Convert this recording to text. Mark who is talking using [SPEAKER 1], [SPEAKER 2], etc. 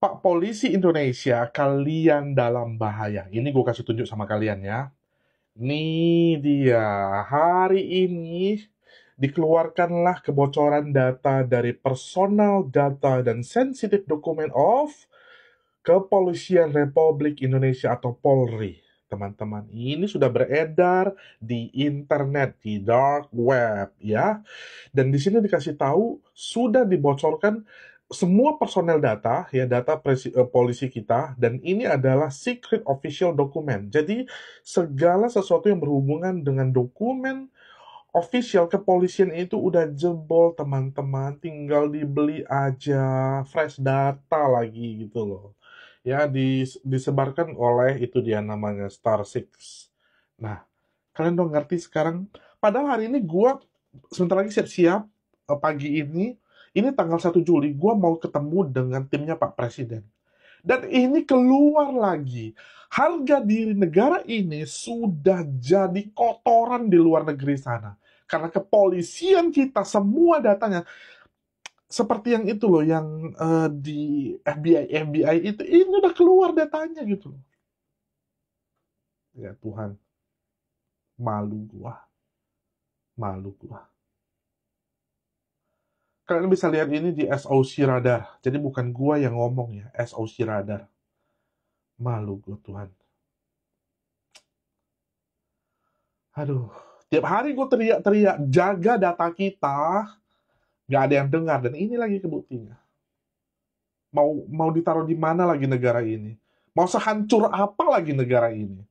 [SPEAKER 1] Pak Polisi Indonesia, kalian dalam bahaya. Ini gue kasih tunjuk sama kalian ya. Nih dia, hari ini dikeluarkanlah kebocoran data dari personal data dan sensitif dokumen of Kepolisian Republik Indonesia atau Polri. Teman-teman, ini sudah beredar di internet, di dark web ya. Dan di sini dikasih tahu sudah dibocorkan semua personel data ya data presi, uh, polisi kita dan ini adalah secret official dokumen. Jadi segala sesuatu yang berhubungan dengan dokumen official kepolisian itu udah jebol teman-teman, tinggal dibeli aja fresh data lagi gitu loh. Ya di, disebarkan oleh itu dia namanya Star Six. Nah, kalian dong ngerti sekarang. Padahal hari ini gua sebentar lagi siap-siap eh, pagi ini ini tanggal 1 Juli gue mau ketemu dengan timnya Pak Presiden. Dan ini keluar lagi. Harga diri negara ini sudah jadi kotoran di luar negeri sana. Karena kepolisian kita semua datanya seperti yang itu loh yang uh, di FBI FBI itu ini udah keluar datanya gitu loh. Ya Tuhan. Malu gua. Malu gua. Kalian bisa lihat ini di SOC Radar. Jadi bukan gua yang ngomong ya, SOC Radar. Malu gue Tuhan. Aduh, tiap hari gue teriak-teriak, jaga data kita. Gak ada yang dengar, dan ini lagi kebuktinya. Mau mau ditaruh di mana lagi negara ini? Mau sehancur apa lagi negara ini?